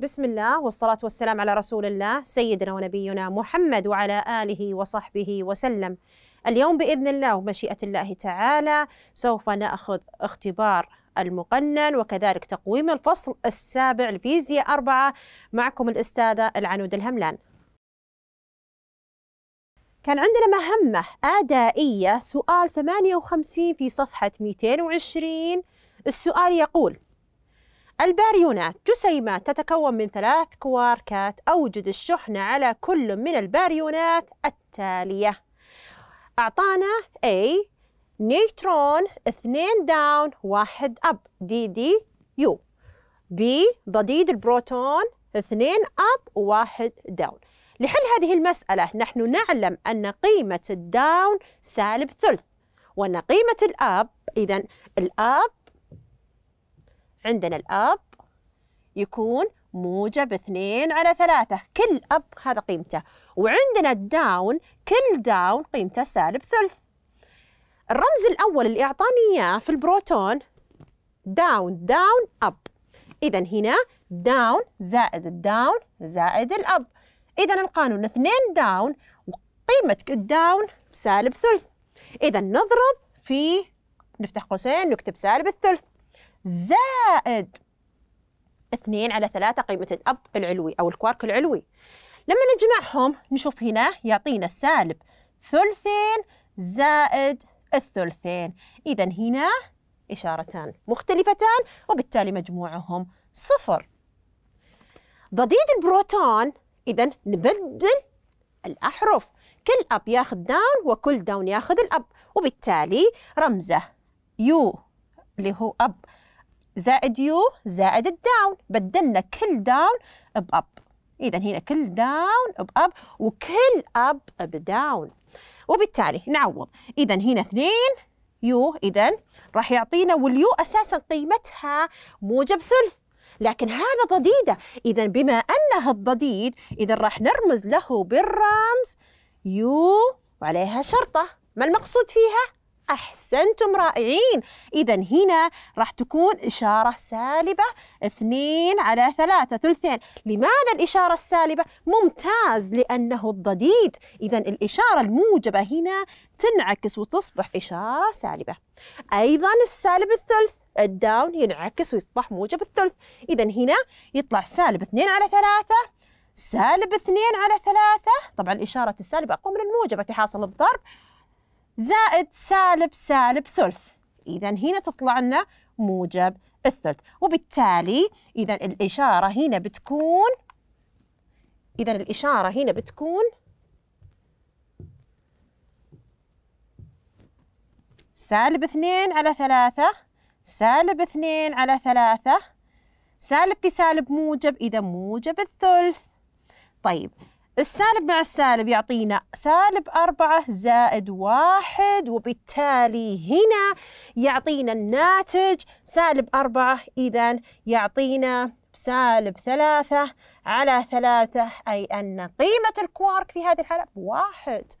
بسم الله والصلاة والسلام على رسول الله سيدنا ونبينا محمد وعلى آله وصحبه وسلم اليوم بإذن الله ومشيئة الله تعالى سوف نأخذ اختبار المقنن وكذلك تقويم الفصل السابع الفيزياء أربعة معكم الأستاذة العنود الهملان كان عندنا مهمة آدائية سؤال 58 في صفحة 220 السؤال يقول الباريونات جسيمات تتكون من ثلاث كواركات أوجد الشحنة على كل من الباريونات التالية أعطانا A نيترون اثنين داون واحد أب دي دي يو B ضديد البروتون اثنين أب وواحد داون لحل هذه المسألة نحن نعلم أن قيمة الداون سالب ثلث وأن قيمة الأب إذا الأب عندنا الأب يكون موجب اثنين على ثلاثة كل أب هذا قيمته وعندنا الداون كل داون قيمته سالب ثلث الرمز الأول اللي أعطاني إياه في البروتون داون داون أب إذا هنا داون زائد الداون زائد الأب إذا القانون اثنين داون وقيمة الداون سالب ثلث إذا نضرب في نفتح قوسين نكتب سالب الثلث زائد 2 على 3 قيمة الأب العلوي أو الكوارك العلوي لما نجمعهم نشوف هنا يعطينا سالب ثلثين زائد الثلثين إذا هنا إشارتان مختلفتان وبالتالي مجموعهم صفر ضديد البروتون إذا نبدل الأحرف كل أب ياخذ داون وكل داون ياخذ الأب وبالتالي رمزه يو اللي هو أب زائد يو زائد الداون بدلنا كل داون بأب إذا هنا كل داون بأب وكل أب بداون وبالتالي نعوض إذا هنا اثنين يو إذا راح يعطينا واليو أساسا قيمتها موجب ثلث لكن هذا ضديدة إذا بما أنها الضديد إذا راح نرمز له بالرمز يو وعليها شرطة ما المقصود فيها؟ أحسنتم رائعين إذا هنا راح تكون إشارة سالبة اثنين على ثلاثة ثلثين لماذا الإشارة السالبة؟ ممتاز لأنه الضديد إذا الإشارة الموجبة هنا تنعكس وتصبح إشارة سالبة أيضا السالب الثلث الداون ينعكس ويصبح موجب الثلث إذا هنا يطلع سالب اثنين على ثلاثة سالب اثنين على ثلاثة طبعا إشارة السالب أقوى من الموجبة في حاصل الضرب زائد سالب سالب ثلث إذا هنا تطلع لنا موجب الثلث وبالتالي إذا الإشارة هنا بتكون إذا الإشارة هنا بتكون سالب اثنين على ثلاثة سالب اثنين على ثلاثة سالب في سالب موجب إذا موجب الثلث طيب السالب مع السالب يعطينا سالب أربعة زائد واحد وبالتالي هنا يعطينا الناتج سالب أربعة إذا يعطينا سالب ثلاثة على ثلاثة أي أن قيمة الكوارك في هذه الحالة واحد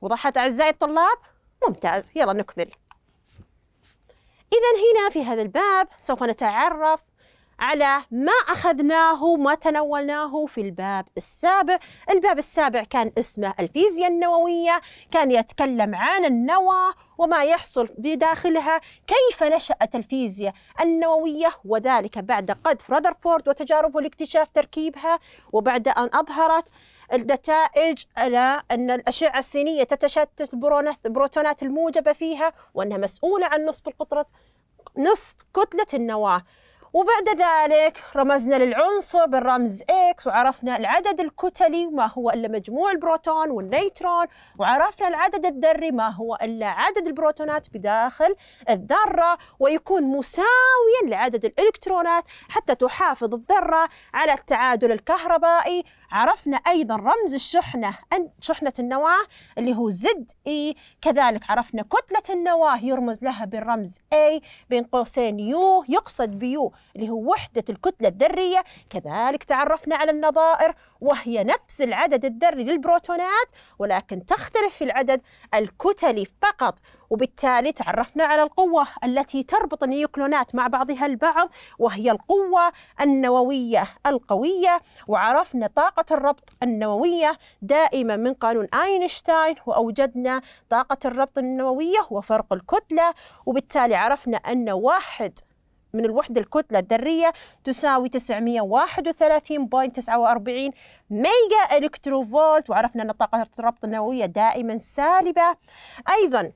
وضحت أعزائي الطلاب؟ ممتاز يلا نكمل إذا هنا في هذا الباب سوف نتعرف على ما أخذناه وما تناولناه في الباب السابع الباب السابع كان اسمه الفيزياء النووية كان يتكلم عن النواة وما يحصل بداخلها كيف نشأت الفيزياء النووية وذلك بعد قذف رذرفورد وتجاربه لاكتشاف تركيبها وبعد أن أظهرت النتائج على أن الأشعة السينية تتشتت البروتونات الموجبة فيها وأنها مسؤولة عن نصف القطرة نصف كتلة النواة وبعد ذلك رمزنا للعنصر بالرمز X وعرفنا العدد الكتلي ما هو إلا مجموع البروتون والنيترون وعرفنا العدد الذري ما هو إلا عدد البروتونات بداخل الذرة ويكون مساويا لعدد الإلكترونات حتى تحافظ الذرة على التعادل الكهربائي عرفنا أيضا رمز الشحنة شحنة النواة اللي هو زد إي e، كذلك عرفنا كتلة النواة يرمز لها بالرمز أي بين قوسين يو يقصد بيو اللي هو وحدة الكتلة الذرية كذلك تعرفنا على النظائر وهي نفس العدد الذري للبروتونات ولكن تختلف في العدد الكتلي فقط وبالتالي تعرفنا على القوة التي تربط النيوكلونات مع بعضها البعض وهي القوة النووية القوية وعرفنا طاقة الربط النووية دائما من قانون أينشتاين وأوجدنا طاقة الربط النووية وفرق الكتلة وبالتالي عرفنا أن واحد من الوحدة الكتلة الذرية تساوي 931.49 ميجا إلكترو فولت وعرفنا أن طاقة الربط النووية دائما سالبة أيضا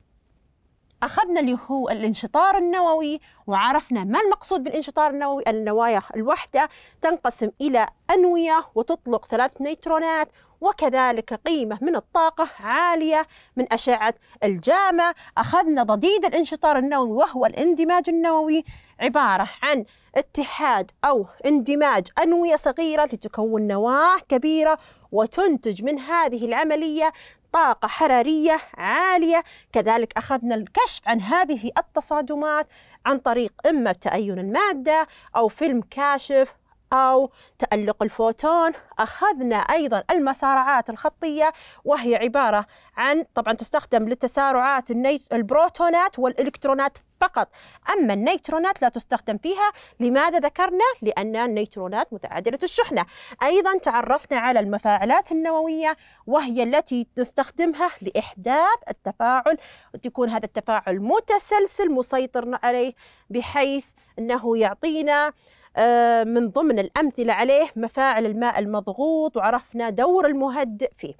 أخذنا اللي هو الانشطار النووي وعرفنا ما المقصود بالانشطار النووي النوايا الوحدة تنقسم إلى أنوية وتطلق ثلاث نيترونات وكذلك قيمة من الطاقة عالية من أشعة الجامعة أخذنا ضديد الانشطار النووي وهو الاندماج النووي عبارة عن اتحاد أو اندماج أنوية صغيرة لتكون نواة كبيرة وتنتج من هذه العملية طاقة حرارية عالية كذلك أخذنا الكشف عن هذه التصادمات عن طريق إما تأين المادة أو فيلم كاشف أو تألق الفوتون أخذنا أيضا المسارعات الخطية وهي عبارة عن طبعا تستخدم للتسارعات البروتونات والإلكترونات فقط أما النيترونات لا تستخدم فيها لماذا ذكرنا؟ لأن النيترونات متعادلة الشحنة أيضا تعرفنا على المفاعلات النووية وهي التي نستخدمها لإحداث التفاعل وتكون هذا التفاعل متسلسل مسيطر عليه بحيث أنه يعطينا آه، من ضمن الأمثلة عليه مفاعل الماء المضغوط وعرفنا دور المهدئ فيه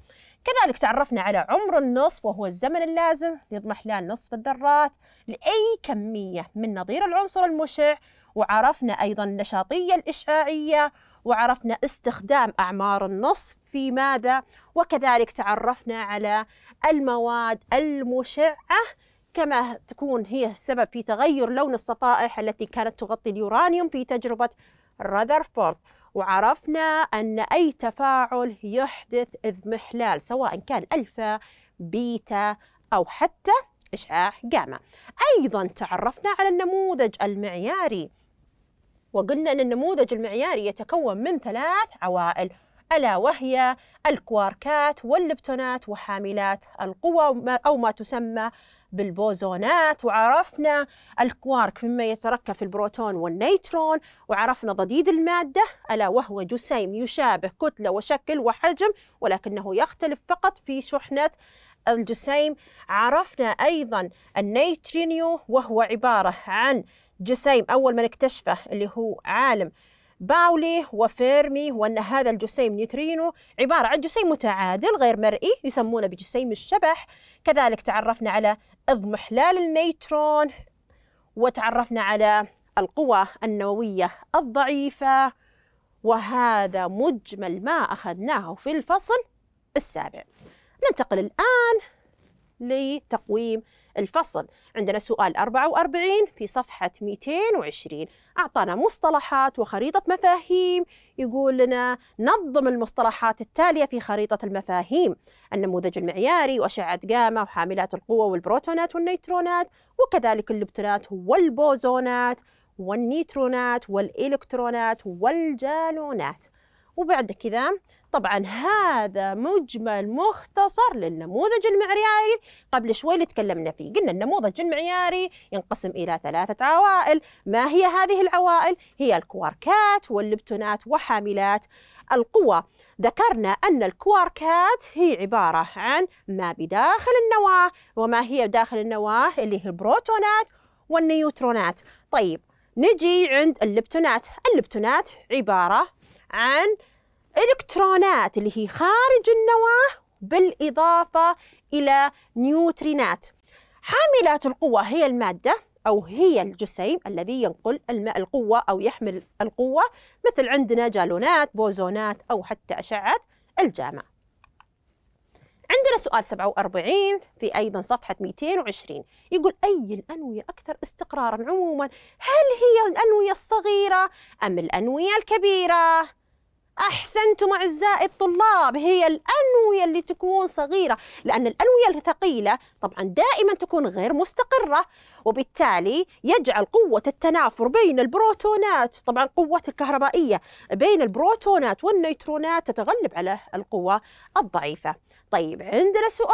كذلك تعرفنا على عمر النصف وهو الزمن اللازم لاضمحلال نصف الذرات لأي كمية من نظير العنصر المشع وعرفنا أيضا النشاطية الإشعاعية وعرفنا استخدام أعمار النصف في ماذا وكذلك تعرفنا على المواد المشعة كما تكون هي السبب في تغير لون الصفائح التي كانت تغطي اليورانيوم في تجربة راذرفورد وعرفنا أن أي تفاعل يحدث اضمحلال سواء كان ألفا بيتا أو حتى إشعاع جاما أيضا تعرفنا على النموذج المعياري وقلنا أن النموذج المعياري يتكون من ثلاث عوائل ألا وهي الكواركات واللبتونات وحاملات القوى أو ما تسمى بالبوزونات وعرفنا الكوارك مما يتركب في البروتون والنيترون وعرفنا ضديد المادة ألا وهو جسيم يشابه كتلة وشكل وحجم ولكنه يختلف فقط في شحنة الجسيم عرفنا أيضا النيترينيو وهو عبارة عن جسيم أول من اكتشفه اللي هو عالم باولي وفيرمي وأن هذا الجسيم نيوترينو عبارة عن جسيم متعادل غير مرئي يسمونه بجسيم الشبح كذلك تعرفنا على اضمحلال النيترون وتعرفنا على القوى النووية الضعيفة وهذا مجمل ما أخذناه في الفصل السابع ننتقل الآن لتقويم الفصل عندنا سؤال 44 في صفحة 220 أعطانا مصطلحات وخريطة مفاهيم يقول لنا نظم المصطلحات التالية في خريطة المفاهيم النموذج المعياري وأشعة جاما وحاملات القوة والبروتونات والنيترونات وكذلك اللبتونات والبوزونات والنيترونات والإلكترونات والجالونات وبعد كذا طبعا هذا مجمل مختصر للنموذج المعياري قبل شوي اللي تكلمنا فيه قلنا النموذج المعياري ينقسم إلى ثلاثة عوائل ما هي هذه العوائل؟ هي الكواركات واللبتونات وحاملات القوى ذكرنا أن الكواركات هي عبارة عن ما بداخل النواة وما هي داخل النواة اللي هي البروتونات والنيوترونات طيب نجي عند اللبتونات اللبتونات عبارة عن إلكترونات اللي هي خارج النواة بالإضافة إلى نيوترينات حاملات القوة هي المادة أو هي الجسيم الذي ينقل الماء القوة أو يحمل القوة مثل عندنا جالونات بوزونات أو حتى أشعة الجامعة عندنا سؤال 47 في أيضا صفحة 220 يقول أي الأنوية أكثر استقرارا عموما هل هي الأنوية الصغيرة أم الأنوية الكبيرة؟ أحسنتم أعزائي الطلاب هي الأنوية اللي تكون صغيرة لأن الأنوية الثقيلة طبعا دائما تكون غير مستقرة وبالتالي يجعل قوة التنافر بين البروتونات طبعا قوة الكهربائية بين البروتونات والنيترونات تتغلب على القوة الضعيفة طيب عندنا سؤال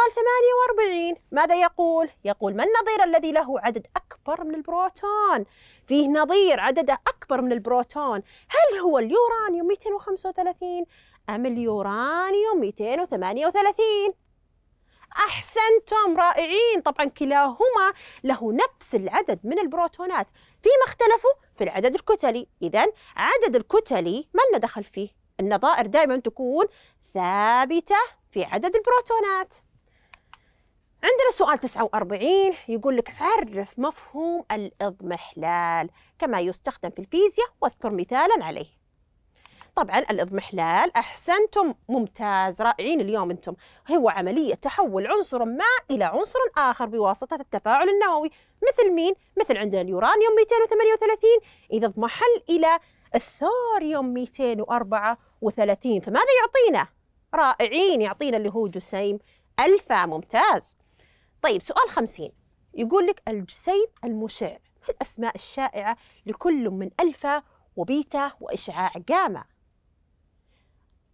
48 ماذا يقول؟ يقول ما النظير الذي له عدد أكبر من البروتون؟ فيه نظير عدده أكبر من البروتون هل هو اليورانيوم 235 أم اليورانيوم 238؟ أحسنتم رائعين طبعا كلاهما له نفس العدد من البروتونات فيما اختلفوا في العدد الكتلي إذا عدد الكتلي ما لنا دخل فيه النظائر دائما تكون ثابتة في عدد البروتونات عندنا سؤال 49 يقول لك عرف مفهوم الاضمحلال كما يستخدم في الفيزياء واذكر مثالا عليه طبعا الاضمحلال احسنتم ممتاز رائعين اليوم انتم هو عمليه تحول عنصر ما الى عنصر اخر بواسطه التفاعل النووي مثل مين مثل عندنا اليورانيوم 238 اذا اضمحل الى الثوريوم 234 فماذا يعطينا رائعين يعطينا اللي هو جسيم ألفا ممتاز طيب سؤال خمسين يقول لك الجسيم المشع الأسماء الشائعة لكل من ألفا وبيتا وإشعاع جاما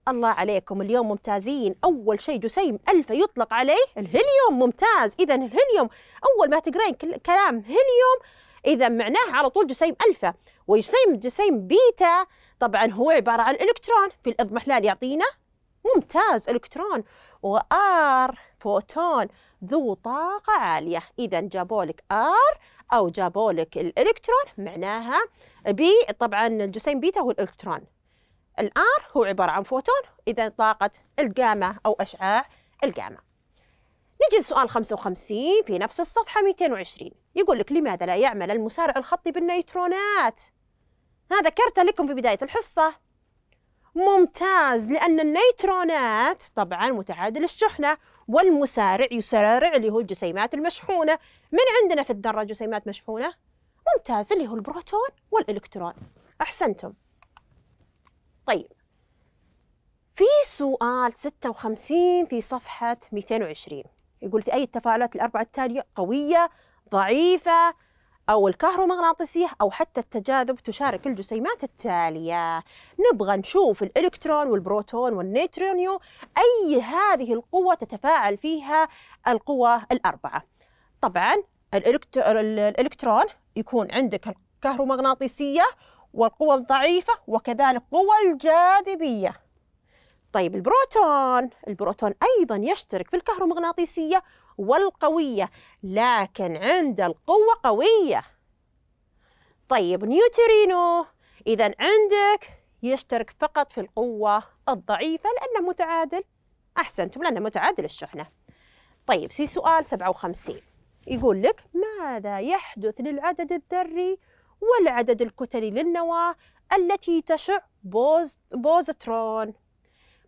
الله عليكم اليوم ممتازين أول شيء جسيم ألفا يطلق عليه الهيليوم ممتاز إذا الهيليوم أول ما تقرين كلام هيليوم إذا معناه على طول جسيم ألفا وجسيم جسيم بيتا طبعا هو عبارة عن إلكترون في الإضمحلال يعطينا ممتاز الكترون وار فوتون ذو طاقة عالية إذا جابوا لك ار أو جابوا لك الإلكترون معناها بي طبعا الجسيم بيتا هو الإلكترون الآر هو عبارة عن فوتون إذا طاقة الجاما أو أشعاع الجاما نجي لسؤال 55 في نفس الصفحة 220 يقول لك لماذا لا يعمل المسارع الخطي بالنيوترونات؟ هذا كرت لكم في بداية الحصة ممتاز لأن النيترونات طبعا متعادل الشحنة والمسارع يسارع اللي هو الجسيمات المشحونة من عندنا في الذرة جسيمات مشحونة؟ ممتاز اللي هو البروتون والإلكترون أحسنتم طيب في سؤال 56 في صفحة 220 يقول في أي التفاعلات الأربعة التالية قوية ضعيفة أو الكهرومغناطيسية أو حتى التجاذب تشارك الجسيمات التالية نبغى نشوف الإلكترون والبروتون والنيترونيو أي هذه القوة تتفاعل فيها القوى الأربعة طبعا الإلكترون يكون عندك الكهرومغناطيسية والقوى الضعيفة وكذلك قوى الجاذبية طيب البروتون البروتون أيضا يشترك في الكهرومغناطيسية والقوية لكن عند القوة قوية طيب نيوترينو إذا عندك يشترك فقط في القوة الضعيفة لأنه متعادل أحسنتم لأنه متعادل الشحنة طيب في سؤال 57 يقول لك ماذا يحدث للعدد الذري والعدد الكتلي للنواة التي تشع بوز بوزترون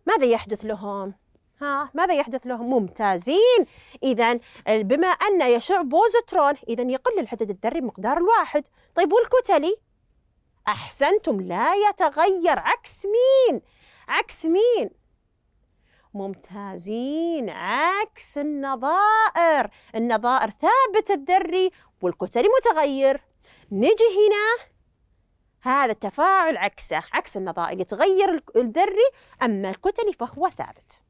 ماذا يحدث لهم؟ ها ماذا يحدث لهم ممتازين إذا آه، بما أن يشع بوزترون إذا يقل الحدد الذري بمقدار الواحد طيب والكتلي أحسنتم لا يتغير عكس مين عكس مين ممتازين عكس النظائر النظائر ثابت الذري والكتلي متغير نجي هنا هذا التفاعل عكسه عكس النظائر يتغير الذري أما الكتلي فهو ثابت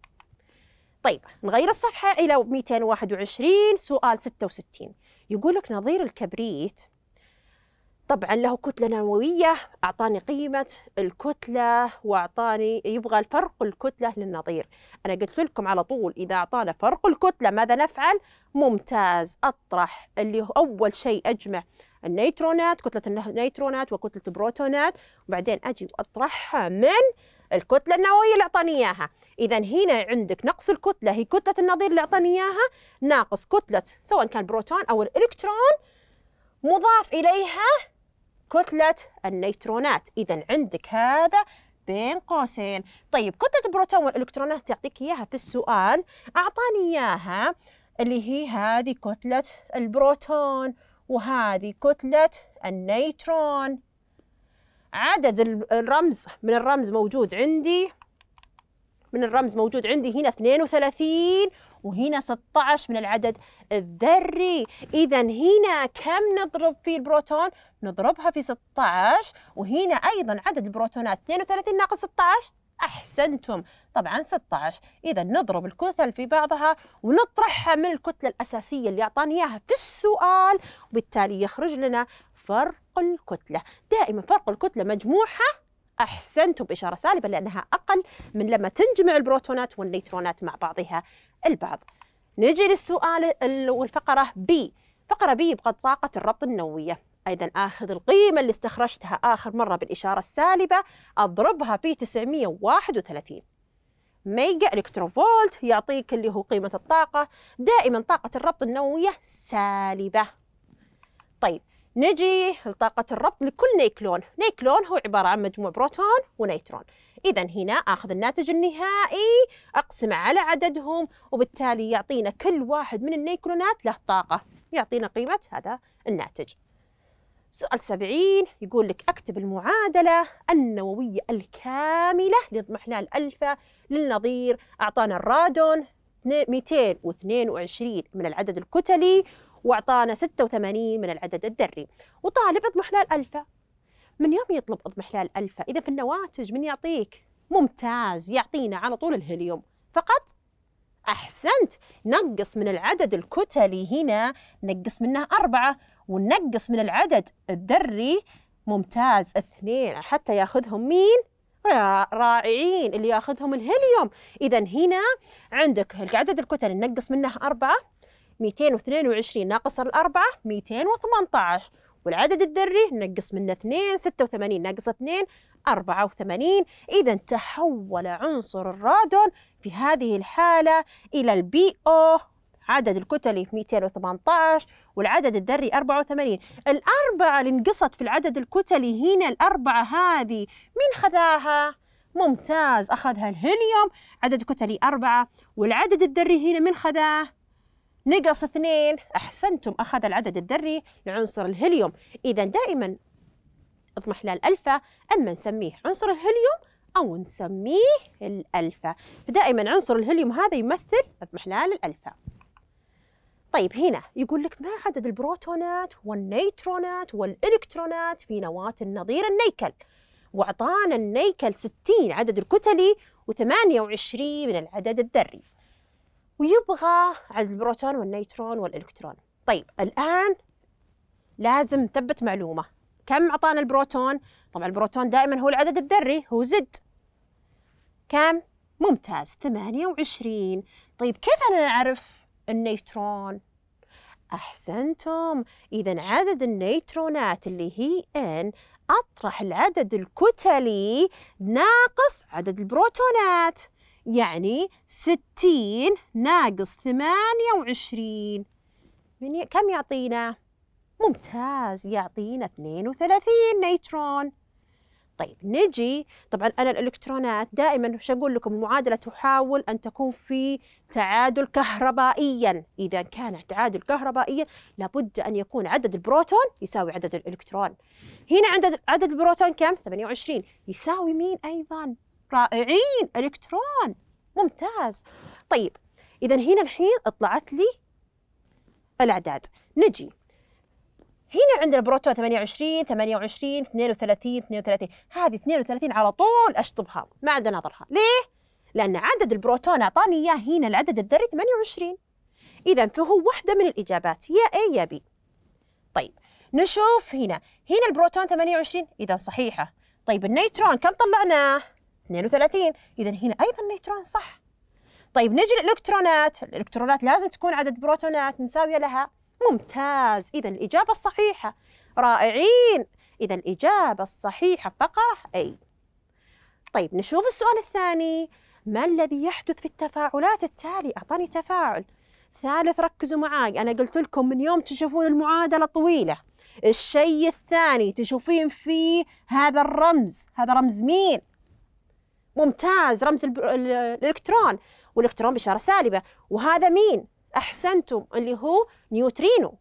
طيب نغير الصفحة إلى 221 سؤال 66 يقول لك نظير الكبريت طبعا له كتلة نووية أعطاني قيمة الكتلة وأعطاني يبغى الفرق الكتلة للنظير أنا قلت لكم على طول إذا أعطانا فرق الكتلة ماذا نفعل؟ ممتاز أطرح اللي هو أول شيء أجمع النيترونات كتلة النيترونات وكتلة البروتونات وبعدين أجي وأطرحها من الكتله النوويه اللي اعطاني اياها اذا هنا عندك نقص الكتله هي كتله النظير اللي اعطاني اياها ناقص كتله سواء كان بروتون او الالكترون مضاف اليها كتله النيترونات اذا عندك هذا بين قوسين طيب كتله البروتون والالكترونات تعطيك اياها في السؤال اعطاني اياها اللي هي هذه كتله البروتون وهذه كتله النيترون عدد الرمز من الرمز موجود عندي من الرمز موجود عندي هنا 32 وهنا 16 من العدد الذري إذا هنا كم نضرب في البروتون؟ نضربها في 16 وهنا أيضا عدد البروتونات 32 ناقص 16 أحسنتم طبعا 16 إذا نضرب الكتل في بعضها ونطرحها من الكتلة الأساسية اللي أعطاني إياها في السؤال وبالتالي يخرج لنا فرق الكتلة دائما فرق الكتلة مجموعها أحسنتم بإشارة سالبة لأنها أقل من لما تنجمع البروتونات والنيترونات مع بعضها البعض نجي للسؤال والفقرة بي فقرة بي يبقى طاقة الربط النووية أيضا آخذ القيمة اللي استخرجتها آخر مرة بالإشارة السالبة أضربها في 931 ميجا إلكترون فولت يعطيك اللي هو قيمة الطاقة دائما طاقة الربط النووية سالبة طيب نجي لطاقة الربط لكل نيكلون نيكلون هو عبارة عن مجموع بروتون ونيترون إذا هنا أخذ الناتج النهائي أقسم على عددهم وبالتالي يعطينا كل واحد من النيكلونات له طاقة يعطينا قيمة هذا الناتج سؤال سبعين يقول لك أكتب المعادلة النووية الكاملة لاضمحلال الألفا للنظير أعطانا الرادون 222 من العدد الكتلي واعطانا 86 من العدد الذري وطالب اضمحلال الفا من يوم يطلب اضمحلال الفا اذا في النواتج من يعطيك ممتاز يعطينا على طول الهيليوم فقط أحسنت نقص من العدد الكتلي هنا نقص منه أربعة ونقص من العدد الذري ممتاز اثنين حتى ياخذهم مين؟ رائعين اللي ياخذهم الهيليوم إذا هنا عندك العدد الكتلي نقص منه أربعة 222 ناقص الأربعة 218 والعدد الذري نقص منه 2 86 ناقص 2 84 إذا تحول عنصر الرادون في هذه الحالة إلى البي أو عدد الكتلي 218 والعدد الذري 84 الأربعة اللي انقصت في العدد الكتلي هنا الأربعة هذه من خذاها؟ ممتاز أخذها الهيليوم عدد كتلي أربعة والعدد الذري هنا من خذاه نقص اثنين أحسنتم أخذ العدد الذري لعنصر الهيليوم إذا دائما اضمحلال ألفا أما نسميه عنصر الهيليوم أو نسميه الألفا فدائما عنصر الهيليوم هذا يمثل اضمحلال الألفا طيب هنا يقول لك ما عدد البروتونات والنيترونات والإلكترونات في نواة النظير النيكل وأعطانا النيكل 60 عدد الكتلي و28 من العدد الذري ويبغى عدد البروتون والنيترون والإلكترون طيب الآن لازم نثبت معلومة كم أعطانا البروتون؟ طبعا البروتون دائما هو العدد الذري هو زد كم؟ ممتاز 28 طيب كيف أنا أعرف النيترون؟ أحسنتم إذا عدد النيترونات اللي هي N أطرح العدد الكتلي ناقص عدد البروتونات يعني ستين ناقص ثمانية وعشرين كم يعطينا؟ ممتاز يعطينا 32 نيترون طيب نجي طبعا انا الالكترونات دائما وش اقول لكم المعادله تحاول ان تكون في تعادل كهربائيا اذا كان تعادل كهربائيا لابد ان يكون عدد البروتون يساوي عدد الالكترون هنا عدد عدد البروتون كم 28 يساوي مين ايضا رائعين الكترون ممتاز طيب اذا هنا الحين طلعت لي الاعداد نجي هنا عندنا بروتون 28 28 32 32 هذه 32 على طول اشطبها ما عندنا نظرها ليه لان عدد البروتون اعطاني اياه هنا العدد الذري 28 اذا فهو وحده من الاجابات يا اي يا بي طيب نشوف هنا هنا البروتون 28 اذا صحيحه طيب النيترون كم طلعناه 32 اذا هنا ايضا نيترون صح طيب نجي للالكترونات الالكترونات لازم تكون عدد بروتونات مساويه لها ممتاز اذا الاجابه الصحيحه رائعين اذا الاجابه الصحيحه فقره اي طيب نشوف السؤال الثاني ما الذي يحدث في التفاعلات التالي اعطاني تفاعل ثالث ركزوا معاي انا قلت لكم من يوم تشوفون المعادله طويله الشيء الثاني تشوفين فيه هذا الرمز هذا رمز مين ممتاز رمز الالكترون والالكترون بشاره سالبه وهذا مين احسنتم اللي هو نيوترينو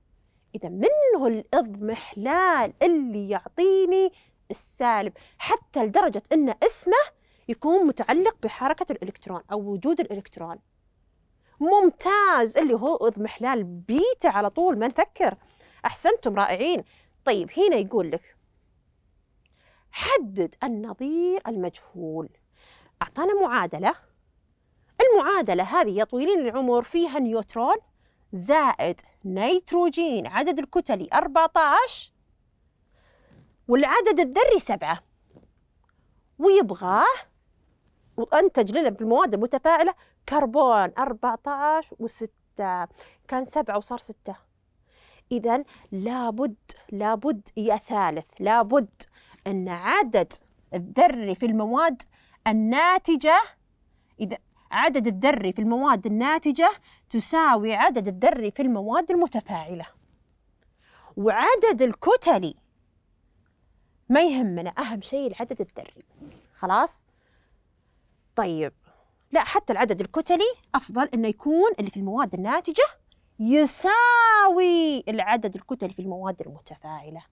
اذا منه الاضمحلال اللي يعطيني السالب حتى لدرجه ان اسمه يكون متعلق بحركه الالكترون او وجود الالكترون ممتاز اللي هو اضمحلال بيتا على طول ما نفكر احسنتم رائعين طيب هنا يقول لك حدد النظير المجهول أعطانا معادلة المعادلة هذه يا طويلين العمر فيها نيوترون زائد نيتروجين عدد الكتلي 14 والعدد الذري 7 ويبغاه وأنتج لنا بالمواد المتفاعلة كربون 14 و6 كان 7 وصار 6 إذا لابد لابد يا ثالث لابد أن عدد الذري في المواد الناتجة إذا عدد الذري في المواد الناتجة تساوي عدد الذري في المواد المتفاعلة وعدد الكتلي ما يهمنا أهم شيء العدد الذري خلاص طيب لا حتى العدد الكتلي أفضل إنه يكون اللي في المواد الناتجة يساوي العدد الكتلي في المواد المتفاعلة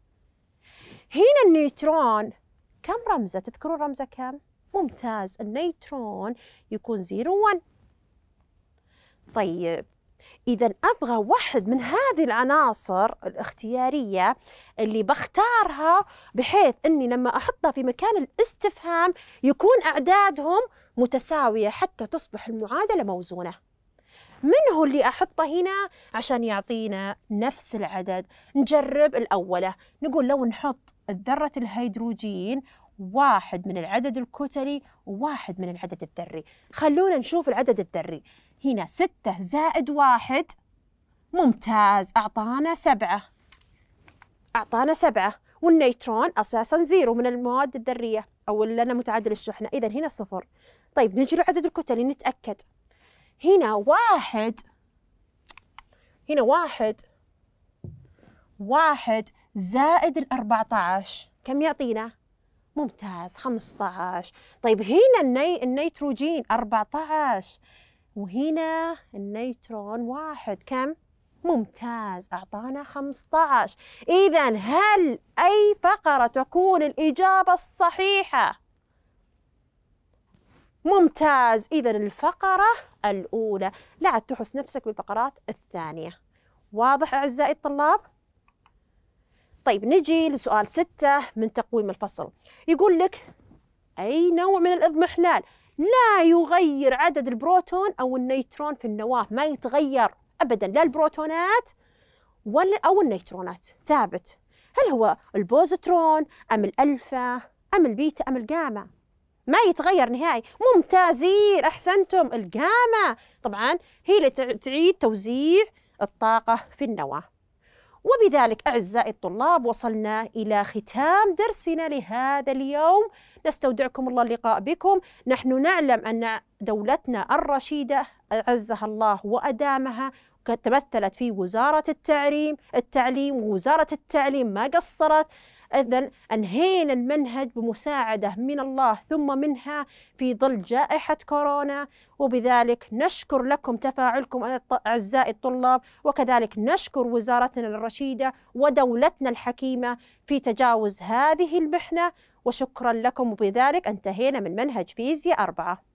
هنا النيوترون كم رمزه تذكرون رمزه كم؟ ممتاز النيترون يكون زيرو ون طيب إذا أبغى واحد من هذه العناصر الاختيارية اللي بختارها بحيث أني لما أحطها في مكان الاستفهام يكون أعدادهم متساوية حتى تصبح المعادلة موزونة من هو اللي أحطه هنا عشان يعطينا نفس العدد نجرب الاوله نقول لو نحط الذرة الهيدروجين واحد من العدد الكتلي وواحد من العدد الذري خلونا نشوف العدد الذري هنا ستة زائد واحد ممتاز أعطانا سبعة أعطانا سبعة والنيترون أساسا زيرو من المواد الذرية أو لنا متعادل الشحنة إذا هنا صفر طيب نجي لعدد الكتلي نتأكد هنا واحد هنا واحد واحد زائد الأربعة عشر كم يعطينا؟ ممتاز 15 طيب هنا الني... النيتروجين 14 وهنا النيترون واحد كم؟ ممتاز أعطانا 15 إذا هل أي فقرة تكون الإجابة الصحيحة؟ ممتاز إذا الفقرة الأولى لا تحس نفسك بالفقرات الثانية واضح أعزائي الطلاب؟ طيب نجي لسؤال ستة من تقويم الفصل يقول لك أي نوع من الاضمحلال لا يغير عدد البروتون أو النيترون في النواة ما يتغير أبدا لا البروتونات ولا أو النيترونات ثابت هل هو البوزترون أم الألفا أم البيتا أم الجاما ما يتغير نهائي ممتازين أحسنتم الجاما طبعا هي اللي تعيد توزيع الطاقة في النواة وبذلك أعزائي الطلاب وصلنا إلى ختام درسنا لهذا اليوم نستودعكم الله اللقاء بكم نحن نعلم أن دولتنا الرشيدة أعزها الله وأدامها تمثلت في وزارة التعليم التعليم ووزارة التعليم ما قصرت إذا أنهينا المنهج بمساعدة من الله ثم منها في ظل جائحة كورونا وبذلك نشكر لكم تفاعلكم أعزائي الطلاب وكذلك نشكر وزارتنا الرشيدة ودولتنا الحكيمة في تجاوز هذه المحنة وشكرا لكم وبذلك انتهينا من منهج فيزياء أربعة